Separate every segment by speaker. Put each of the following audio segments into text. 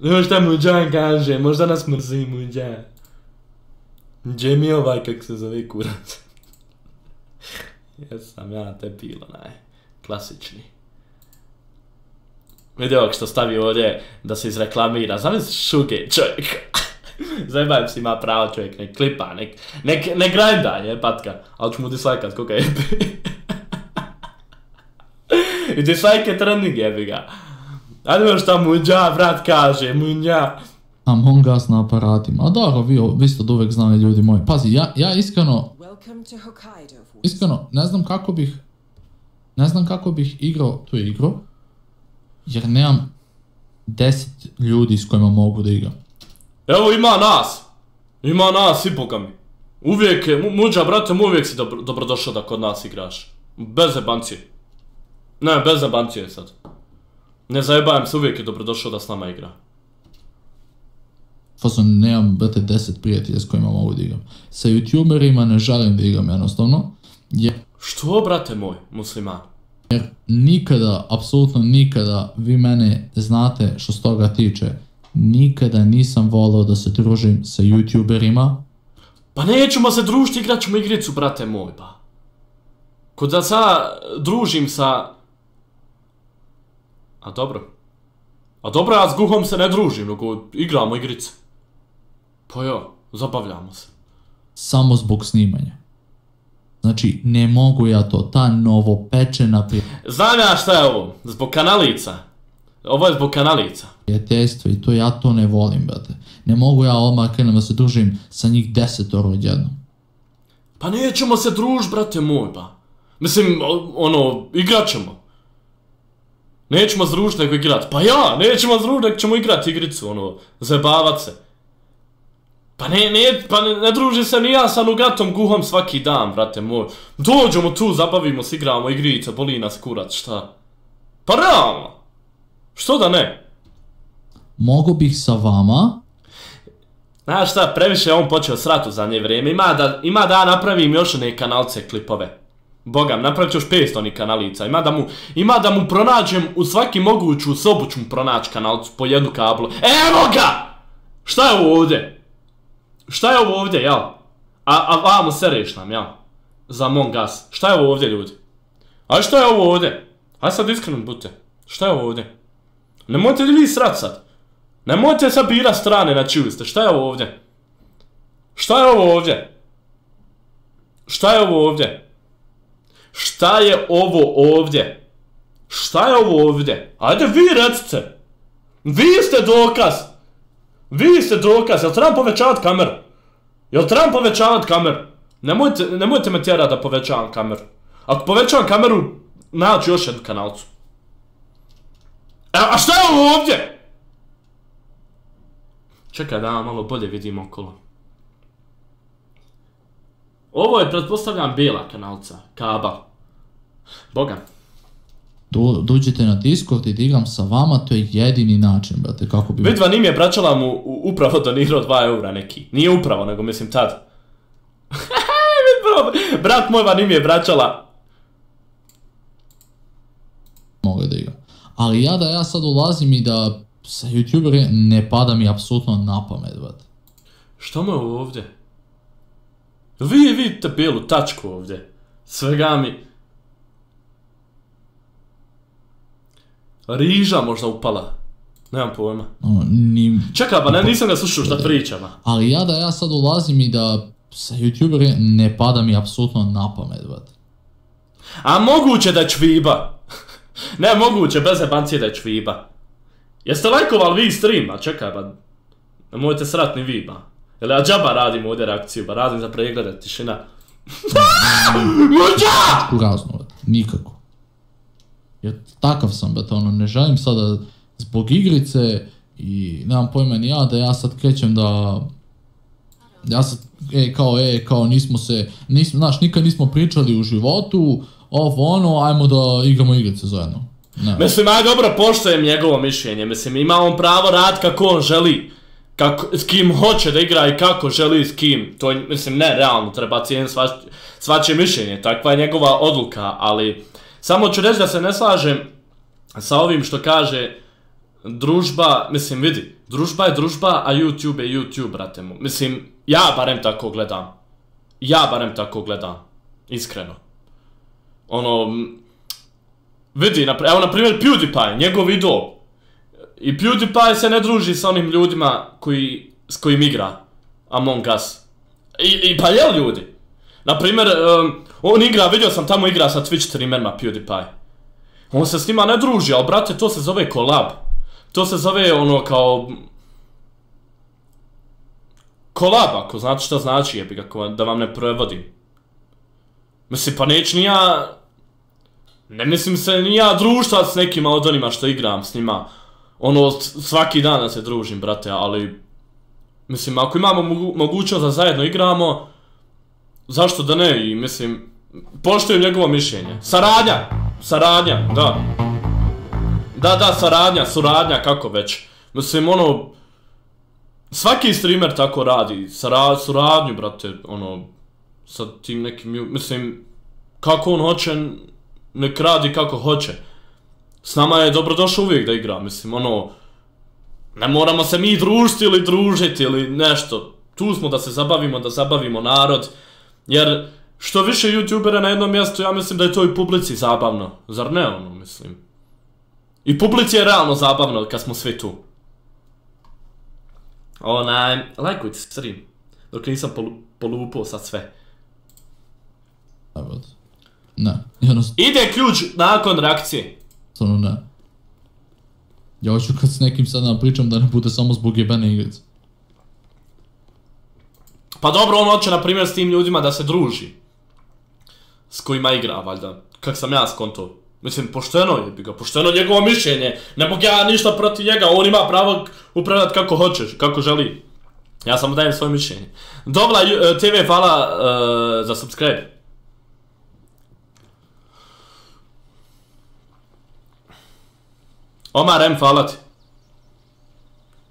Speaker 1: Znaš šta mu Džan kaže, možda nas mrzi mu Džan. Gdje mi ovaj kak se zove kurac? Jesam ja te pilo naj. Klasični. Vidi ovog što stavi ovdje da se izreklamira. Znam je šuge čovjek. Zajebajem si ima pravo čovjek, nek klipa, nek, nek, nek grinda, je patka. Al ću mu dislajkat koliko je. I dislajke trning jebi ga. Ajde vidimo šta muđa, brat, kaže, muđa.
Speaker 2: Among Us na aparatima. A dobro, vi, vi ste od uvek znali ljudi moji. Pazi, ja, ja iskreno... Iskreno, ne znam kako bih... Ne znam kako bih igrao tu igru. Jer nemam... 10 ljudi s kojima mogu da igram.
Speaker 1: Evo ima nas. Ima nas, ipoga mi. Uvijek je, muđa, brate, uvijek si dobro, dobrodošao da kod nas igraš. Bez zabancije. Ne, bez zabancije sad. Ne zajebajem se, uvijek je dobrodošao da s nama igra.
Speaker 2: Fasno, nemam, brate, deset prijatelja s kojima mogu da igram. Sa youtuberima ne žalim da igram jednostavno,
Speaker 1: jer... Što, brate moj, musliman?
Speaker 2: Jer nikada, apsolutno nikada, vi mene znate što s toga tiče, nikada nisam volao da se družim sa youtuberima.
Speaker 1: Pa nećemo se družiti, igraćemo igricu, brate moj, pa. Kod da sa družim sa A dobro. A dobro, ja s guhom se ne družim, nego igramo igrice. Pa jo, zabavljamo se.
Speaker 2: Samo zbog snimanja. Znači, ne mogu ja to, ta novo pečena pri...
Speaker 1: Znam ja šta je ovo, zbog kanalica. Ovo je zbog kanalica.
Speaker 2: Je testo i to ja to ne volim, brate. Ne mogu ja odmah krenem da se družim sa njih desetoro odjednom.
Speaker 1: Pa nećemo se druž, brate moj, pa. Mislim, ono, igraćemo. Nećemo s ručnjaku igrat. Pa ja, nećemo s ručnjak, ćemo igrati igricu, ono, zabavat se. Pa ne, ne, pa ne, ne druži se ni ja sa nugatom guhom svaki dan, brate moj. Dođemo tu, zabavimo se, igramo igrice, boli nas kurac, šta? Pa realno. Što da ne?
Speaker 2: Mogu bih sa vama?
Speaker 1: Znaš šta, previše on počeo sratu za nje vrijeme. Ima da, ima da napravim još neke kanalce klipove. Bogam, napravit ćeš 500 onih kanalica, ima da mu, ima da mu pronađem, u svaki moguću sobu ću mu pronaći kanalicu po jednu kablu. EVO GA! Šta je ovo ovdje? Šta je ovo ovdje, jel? A, a vamo sereš nam, jel? Za mon gas. Šta je ovo ovdje, ljudi? A šta je ovo ovdje? Aj sad iskreno budite. Šta je ovo ovdje? Nemojte li vi srat sad? Nemojte sad bira strane na čiju ste, šta je ovdje? Šta je ovo ovdje? Šta je ovo ovdje? Šta je ovo ovdje? Šta je ovo ovdje? Šta je ovo ovdje? Ajde vi recite. Vi ste dokaz. Vi ste dokaz. Jel trebam povećavati kameru? Jel trebam povećavati kameru? Nemojte, nemojte me tjera da povećavam kameru. Ako povećavam kameru, naći još jednu kanalcu. E, a šta je ovo ovdje? Čekaj da malo bolje vidim okolo. Ovo je pretpostavljam bila kanalca, Kaba. Boga.
Speaker 2: Do, dođete na Discord i digam sa vama, to je jedini način, brate, kako bi...
Speaker 1: Vidva, nim je braćala mu upravo donirao 2 eura neki. Nije upravo, nego mislim tad. Brat moj vanim je braćala.
Speaker 2: Mogu da igra. Ali ja da ja sad ulazim i da sa youtubere ne pada mi apsolutno na pamet, brate.
Speaker 1: Što me ovdje? Vi vidite bijelu tačku ovdje. Svega mi... Riža možda upala. Nemam pojma. O, ni... Čekaj, pa ne, nisam ga slušao šta e, pričam.
Speaker 2: Ali ja da ja sad ulazim i da sa youtubere ne pada mi apsolutno na pamet, vat.
Speaker 1: A moguće da čviba. ne, moguće, bez jebancije da je čviba. Jeste lajkovali vi stream, a čekaj, ba. Nemojte srat ni vi, ba. Jel ja džaba radim ovdje reakciju, ba radim za pregled, tišina.
Speaker 2: Mođa! Kako razno, nikako. Ja takav sam, to ono, ne žalim sada zbog igrice i nemam pojma ni ja da ja sad krećem da ja sad, e, kao, e, kao, nismo se, nismo, znaš, nikad nismo pričali u životu, ovo, ono, ajmo da igramo igrice zajedno.
Speaker 1: Ne. Mislim, aj dobro, poštojem njegovo mišljenje, mislim, ima on pravo rad kako on želi, kako, s kim hoće da igra i kako želi s kim, to, mislim, ne, realno, treba cijen svač, svačije mišljenje, takva je njegova odluka, ali... Uh, Samo ću reći da se ne slažem sa ovim što kaže družba, mislim vidi, družba je družba, a YouTube je YouTube, brate mu. Mislim, ja barem tako gledam. Ja barem tako gledam, iskreno. Ono, vidi, napr evo na primjer PewDiePie, njegov video. I PewDiePie se ne druži sa onim ljudima koji, s kojim igra Among Us. I, i pa jel ljudi? Naprimjer, um, On igra, vidio sam tamo igra sa Twitch streamerima PewDiePie. On se s njima ne druži, ali brate, to se zove kolab. To se zove ono kao... Kolab, ako znate šta znači, jebi ga, da vam ne prevodim. Mislim, pa neću ni Ne mislim se ni ja društva s nekim od onima što igram s njima. Ono, svaki dan se družim, brate, ali... Mislim, ako imamo mogućnost da zajedno igramo, zašto da ne? I mislim, poštujem njegovo mišljenje. Saradnja, saradnja, da. Da, da, saradnja, suradnja, kako već. Mislim, ono, svaki streamer tako radi, Sara, suradnju, brate, ono, sa tim nekim, mislim, kako on hoće, nek radi kako hoće. S nama je dobrodošao uvijek da igra, mislim, ono, ne moramo se mi družiti ili družiti ili nešto. Tu smo da se zabavimo, da zabavimo narod, jer što više youtubera na jednom mjestu, ja mislim da je to i publici zabavno. Zar ne ono, mislim? I publici je realno zabavno kad smo svi tu. Onaj, lajkujte stream. Dok nisam polupao sad sve. Evo. Ne. Ide ključ nakon reakcije.
Speaker 2: Stvarno ne. Ja hoću kad s nekim sad nam pričam da ne bude samo zbog jebene igrice.
Speaker 1: Pa dobro, on hoće na primjer s tim ljudima da se druži s kojima igra, valjda, kak sam ja skonto. Mislim, pošteno je bi ga, pošteno njegovo mišljenje, ne mogu ja ništa protiv njega, on ima pravo upravljati kako hoćeš, kako želi. Ja samo dajem svoje mišljenje. Dobla eh, TV, hvala uh, eh, za subscribe. Omar M, hvala ti.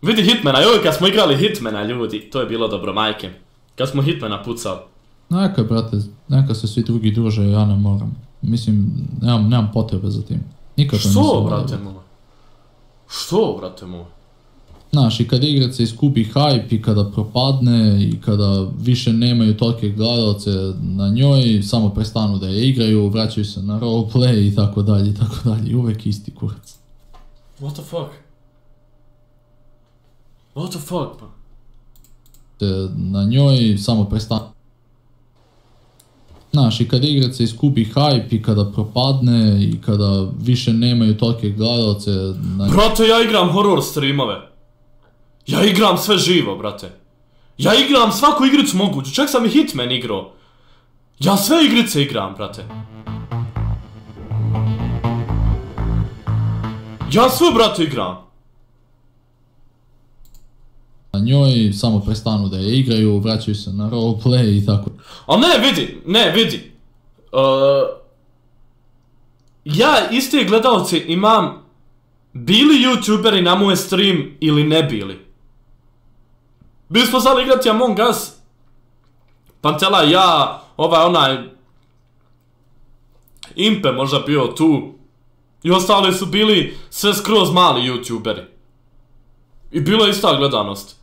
Speaker 1: Vidi Hitmana, joj, kad smo igrali Hitmana, ljudi, to je bilo dobro, majke. Kad smo Hitmana pucao
Speaker 2: neka, brate, neka se svi drugi druže, ja ne moram. Mislim, nemam, nemam potrebe za tim. Nikako Što, nisam brate
Speaker 1: moj? Što, brate moj?
Speaker 2: Znaš, i kad igrat se iskupi hype, i kada propadne, i kada više nemaju tolke gledalce na njoj, samo prestanu da je igraju, vraćaju se na roleplay i tako dalje, i tako dalje, uvek isti kurac.
Speaker 1: What the fuck? What the fuck, pa?
Speaker 2: Na njoj samo prestanu... Znaš, i kad igrat se iskupi hype i kada propadne i kada više nemaju tolke gledalce...
Speaker 1: Na... Brate, ja igram horror streamove. Ja igram sve živo, brate. Ja igram svaku igricu moguću, čak sam i Hitman igrao. Ja sve igrice igram, brate. Ja sve, brate, igram
Speaker 2: na njoj, samo prestanu da je igraju, vraćaju se na roleplay i tako.
Speaker 1: A ne, vidi, ne, vidi. Uh, ja isti gledalci imam bili youtuberi na moj stream ili ne bili. Bili smo sad igrati Among Us. Pantela, ja, ovaj onaj... Impe možda bio tu. I ostali su bili sve skroz mali youtuberi. I bila je ista gledanost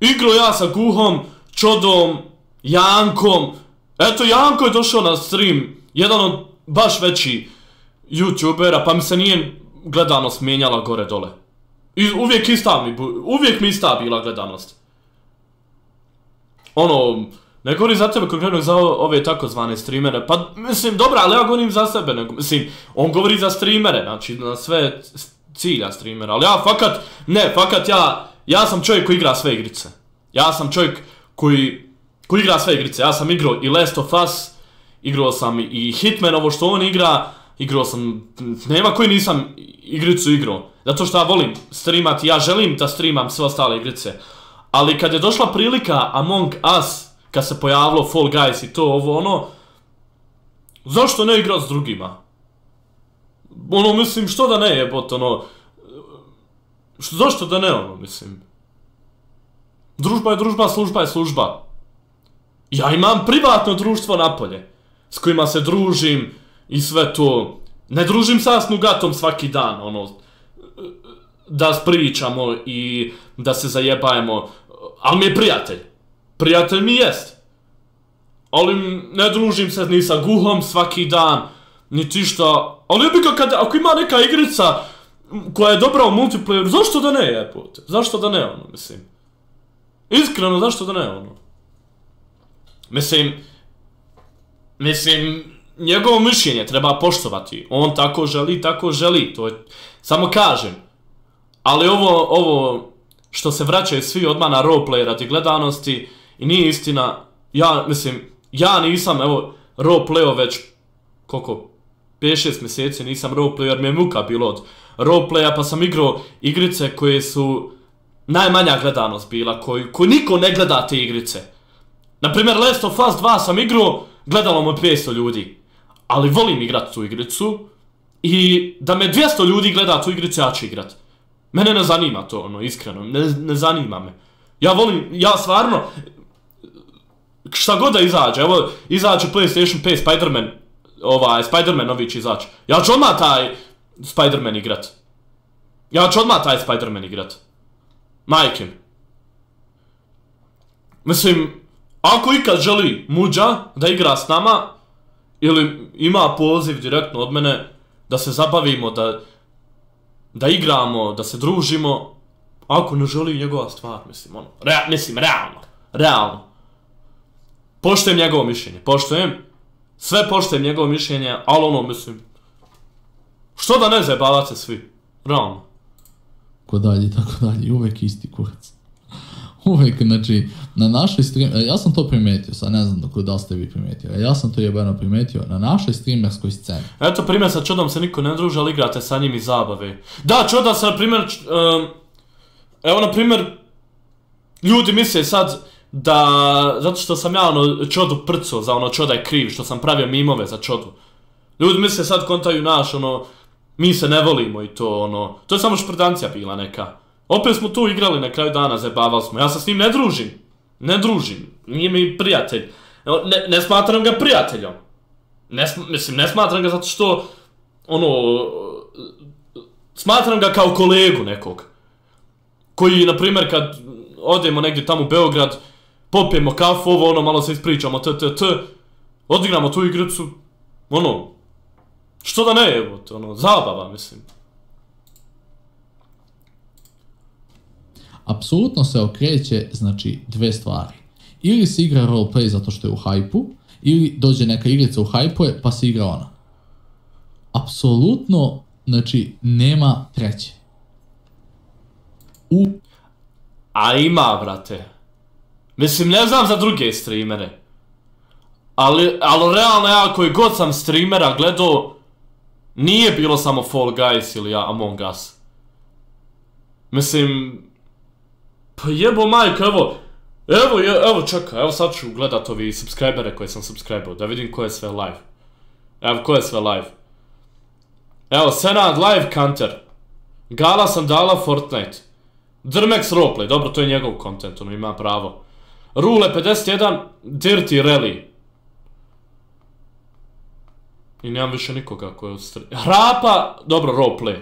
Speaker 1: igro ja sa Guhom, Čodom, Jankom. Eto, Janko je došao na stream, jedan od baš veći youtubera, pa mi se nije gledanost mijenjala gore dole. I uvijek ista mi, uvijek mi ista bila gledanost. Ono, ne govorim za tebe konkretno za ove takozvane streamere, pa mislim, dobra, ali ja govorim za sebe, nego, mislim, on govori za streamere, znači, na sve cilja streamera, ali ja fakat, ne, fakat ja, ja sam čovjek koji igra sve igrice. Ja sam čovjek koji, koji igra sve igrice. Ja sam igrao i Last of Us, igrao sam i Hitman, ovo što on igra, igrao sam, nema koji nisam igricu igrao. Zato što ja volim streamati, ja želim da streamam sve ostale igrice. Ali kad je došla prilika Among Us, kad se pojavilo Fall Guys i to ovo ono, zašto ne igrao s drugima? Ono, mislim, što da ne jebot, ono, Što, zašto da ne, ono, mislim? Družba je družba, služba je služba. Ja imam privatno društvo napolje, s kojima se družim i sve to. Ne družim sa snugatom svaki dan, ono, da spričamo i da se zajebajemo, ali mi je prijatelj. Prijatelj mi jest. Ali ne družim se ni sa guhom svaki dan, ni ti šta. Ali ja bi ga kad, ako ima neka igrica, koja je dobra u multiplayer, zašto da ne, jebote? Zašto da ne, ono, mislim? Iskreno, zašto da ne, ono? Mislim, mislim, njegovo mišljenje treba poštovati. On tako želi, tako želi, to je, samo kažem. Ali ovo, ovo, što se vraćaju svi odmah na roleplay radi gledanosti, i nije istina, ja, mislim, ja nisam, evo, roleplayo već, koliko, 5-6 mjeseci nisam roleplayer, jer mi je muka bilo od, roleplaya, pa sam igrao igrice koje su najmanja gledanost bila, koju, koju niko ne gleda te igrice. Naprimjer, Last of Us 2 sam igrao, gledalo me 500 ljudi. Ali volim igrat tu igricu i da me 200 ljudi gleda tu igricu, ja ću igrat. Mene ne zanima to, ono, iskreno, ne, ne zanima me. Ja volim, ja stvarno, šta god da izađe, evo, izađe PlayStation 5 Spider-Man, ovaj, Spider-Man novi će izaći. Ja ću odmah taj, Spider-Man igrat. Ja ću odmah taj Spider-Man igrat. Majke. Mislim, ako ikad želi muđa da igra s nama, ili ima poziv direktno od mene da se zabavimo, da, da igramo, da se družimo, ako ne želi njegova stvar, mislim, ono, re, mislim, realno, realno. Poštujem njegovo mišljenje, poštujem, sve poštujem njegovo mišljenje, ali ono, mislim, Što da ne zajebavate svi? Realno.
Speaker 2: Ko dalje, tako dalje, uvek isti kurac. Uvek, znači, na našoj stream, e, ja sam to primetio, sad ne znam dokud da ste vi primetio, ja sam to jebeno primetio, na našoj streamerskoj sceni.
Speaker 1: Eto primjer sa čudom se niko ne druže, ali igrate sa njim i zabave. Da, čudom se, na primjer, um, evo, na primjer, ljudi misle sad, Da, zato što sam ja ono čodu prco za ono čoda je kriv, što sam pravio mimove za čodu. Ljudi misle sad kontaju naš, ono, mi se ne volimo i to, ono, to je samo šprdancija bila neka. Opet smo tu igrali na kraju dana, zabavali smo, ja se s njim ne družim, ne družim, nije mi prijatelj, ne, ne smatram ga prijateljom. Ne, mislim, ne smatram ga zato što, ono, smatram ga kao kolegu nekog. Koji, na primjer, kad odemo negdje tamo u Beograd, popijemo kafu, ovo, ono, malo se ispričamo, t, t, t, odigramo tu igricu, ono, Što da ne, evo to, ono, zabava, mislim.
Speaker 2: Apsolutno se okreće, znači, dve stvari. Ili se igra roleplay zato što je u hajpu, ili dođe neka igrica u hajpu, pa se igra ona. Apsolutno, znači, nema treće.
Speaker 1: U... A ima, brate. Mislim, ne znam za druge streamere. Ali, ali realno ja, koji god sam streamera gledao, Nije bilo samo Fall Guys ili Among Us. Mislim... Pa jebo majka, evo... Evo, evo, čeka, evo sad ću gledat ovi subscribere koje sam subscribeo, da vidim ko je sve live. Evo, ko je sve live. Evo, Senad live counter. Gala sam dala Fortnite. Drmex roleplay, dobro, to je njegov content, ono ima pravo. Rule 51, Dirty Rally. I nemam više nikoga koji je odstrelio. Hrapa, dobro, roleplay.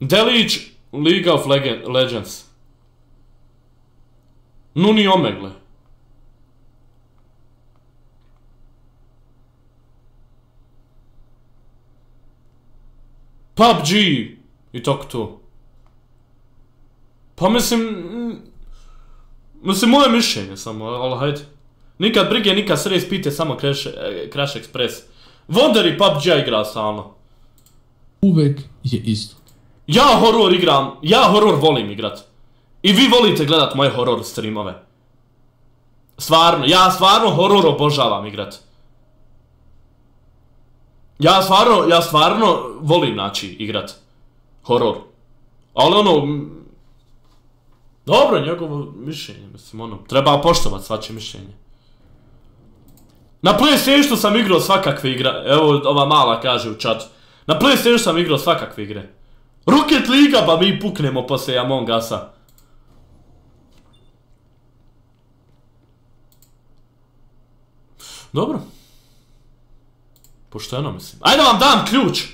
Speaker 1: Delić, League of Legend, Legends. Nuni Omegle. PUBG i tako to. Pa mislim... Mm, mislim, moje mišljenje samo, ali hajde. Nikad brige, nikad sres, pite samo Crash, e, Crash Express. Wonder i PUBG igra sama.
Speaker 2: Uvek je isto.
Speaker 1: Ja horor igram, ja horor volim igrat. I vi volite gledat moje horor streamove. Stvarno, ja stvarno horor obožavam igrat. Ja stvarno, ja stvarno volim naći igrat. Horor. Ali ono... Dobro, njegovo mišljenje, mislim, ono, treba poštovat svače mišljenje. Na PlayStationu sam igrao svakakve igre. Evo ova mala kaže u chat. Na PlayStationu sam igrao svakakve igre. Rocket League, pa mi puknemo posle Among Usa. Dobro. Pošteno mislim. Ajde vam dam ključ.